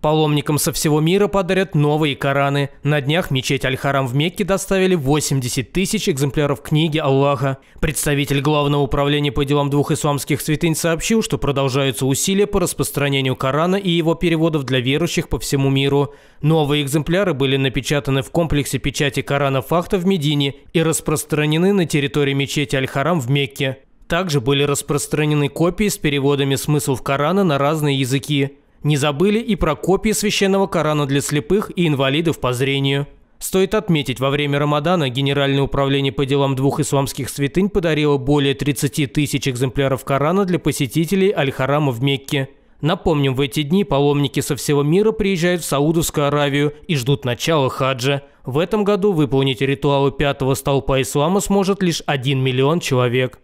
Паломникам со всего мира подарят новые Кораны. На днях мечеть Аль-Харам в Мекке доставили 80 тысяч экземпляров книги Аллаха. Представитель Главного управления по делам двух исламских святынь сообщил, что продолжаются усилия по распространению Корана и его переводов для верующих по всему миру. Новые экземпляры были напечатаны в комплексе печати Корана Фахта в Медине и распространены на территории мечети Аль-Харам в Мекке. Также были распространены копии с переводами смыслов Корана на разные языки. Не забыли и про копии священного Корана для слепых и инвалидов по зрению. Стоит отметить, во время Рамадана Генеральное управление по делам двух исламских святынь подарило более 30 тысяч экземпляров Корана для посетителей Аль-Харама в Мекке. Напомним, в эти дни паломники со всего мира приезжают в Саудовскую Аравию и ждут начала хаджа. В этом году выполнить ритуалы пятого столпа ислама сможет лишь 1 миллион человек.